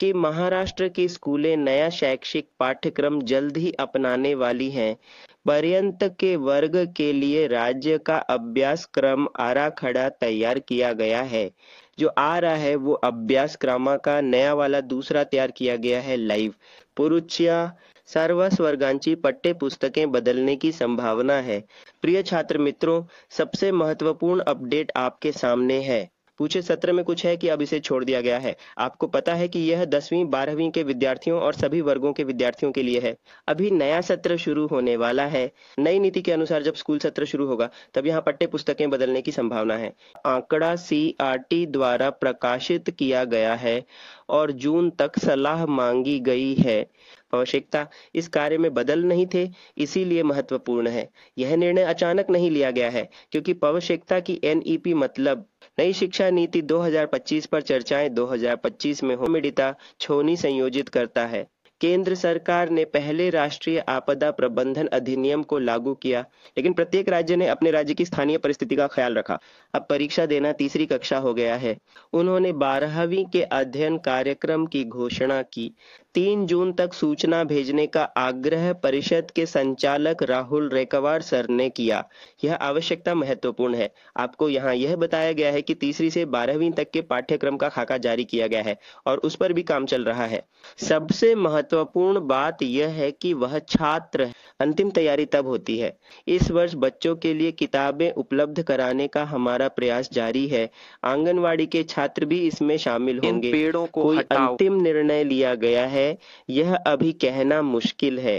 कि महाराष्ट्र की स्कूलें नया शैक्षिक पाठ्यक्रम जल्द ही अपनाने वाली हैं पर्यंत के वर्ग के लिए राज्य का अभ्यास क्रम आरा खड़ा तैयार किया गया है जो आ रहा है वो अभ्यास क्रमा का नया वाला दूसरा तैयार किया गया है लाइव पुरुचिया सर्वस वर्गांची पट्टे पुस्तकें बदलने की संभावना है प्रिय छात्र मित्रों सबसे महत्वपूर्ण अपडेट आपके सामने है पूछे सत्र में कुछ है कि अब इसे छोड़ दिया गया है आपको पता है कि यह दसवीं बारहवीं के विद्यार्थियों और सभी वर्गों के विद्यार्थियों के लिए है अभी नया सत्र शुरू होने वाला है नई नीति के अनुसार जब स्कूल सत्र शुरू होगा तब यहाँ पट्टे पुस्तकें बदलने की संभावना है आंकड़ा सी द्वारा प्रकाशित किया गया है और जून तक सलाह मांगी गई है आवश्यकता इस कार्य में बदल नहीं थे इसीलिए महत्वपूर्ण है यह निर्णय अचानक नहीं लिया गया है क्योंकि पवश्यकता की एनईपी e मतलब नई शिक्षा नीति 2025 पर चर्चाएं 2025 में होमिडिता छोनी संयोजित करता है केंद्र सरकार ने पहले राष्ट्रीय आपदा प्रबंधन अधिनियम को लागू किया लेकिन प्रत्येक राज्य ने अपने राज्य की स्थानीय परिस्थिति का ख्याल रखा अब परीक्षा देना तीसरी कक्षा हो गया है उन्होंने बारहवीं के अध्ययन कार्यक्रम की घोषणा की तीन जून तक सूचना भेजने का आग्रह परिषद के संचालक राहुल रेकवार सर ने किया यह आवश्यकता महत्वपूर्ण है आपको यहाँ यह बताया गया है कि तीसरी से बारहवीं तक के पाठ्यक्रम का खाका जारी किया गया है और उस पर भी काम चल रहा है सबसे महत्व महत्वपूर्ण बात यह है कि वह छात्र अंतिम तैयारी तब होती है इस वर्ष बच्चों के लिए किताबें उपलब्ध कराने का हमारा प्रयास जारी है आंगनवाड़ी के छात्र भी इसमें शामिल होंगे पेड़ों को कोई अंतिम निर्णय लिया गया है यह अभी कहना मुश्किल है